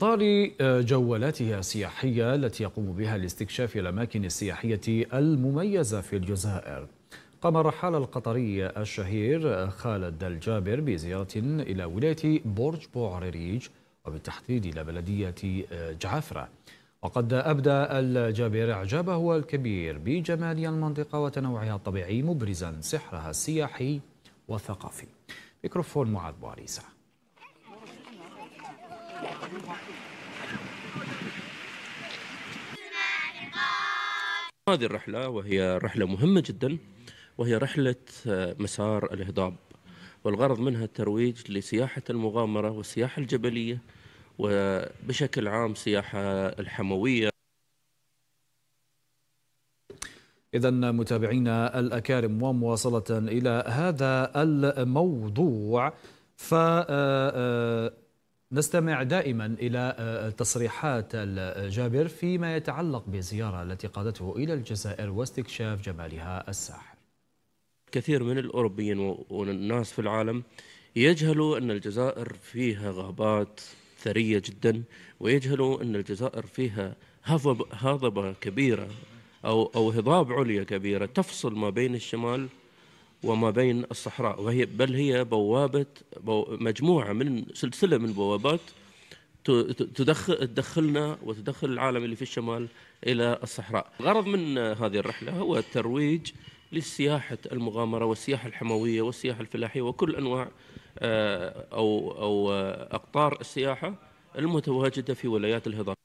إطار آه، جولاتها السياحية التي يقوم بها لاستكشاف الأماكن السياحية المميزة في الجزائر قام الرحالة القطري الشهير آه، خالد الجابر بزيارة إلى ولاية برج بوعريريج وبالتحديد إلى بلدية آه، جعفرة وقد أبدى الجابر إعجابه الكبير بجمال المنطقة وتنوعها الطبيعي مبرزا سحرها السياحي والثقافي ميكروفون معاذ بواريسه هذه الرحلة وهي رحلة مهمة جدا وهي رحلة آه، مسار الهضاب والغرض منها الترويج لسياحة المغامرة والسياحة الجبلية وبشكل عام سياحة الحموية إذا متابعينا الأكارم ومواصلة إلى هذا الموضوع ف آه، آه، نستمع دائما إلى آه، آه، تصريحات جابر فيما يتعلق بالزيارة التي قادته إلى الجزائر واستكشاف جمالها الساحر كثير من الأوروبيين والناس في العالم يجهلوا أن الجزائر فيها غابات ثرية جدا ويجهلوا أن الجزائر فيها هضبة كبيرة أو أو هضاب عليا كبيرة تفصل ما بين الشمال وما بين الصحراء وهي بل هي بوابة بو مجموعة من سلسلة من بوابات تدخل تدخلنا وتدخل العالم اللي في الشمال إلى الصحراء الغرض من هذه الرحلة هو الترويج لسياحة المغامرة والسياحة الحموية والسياحة الفلاحية وكل أنواع آه، أو أو آه، أقطار السياحة المتواجدة في ولايات الهضاب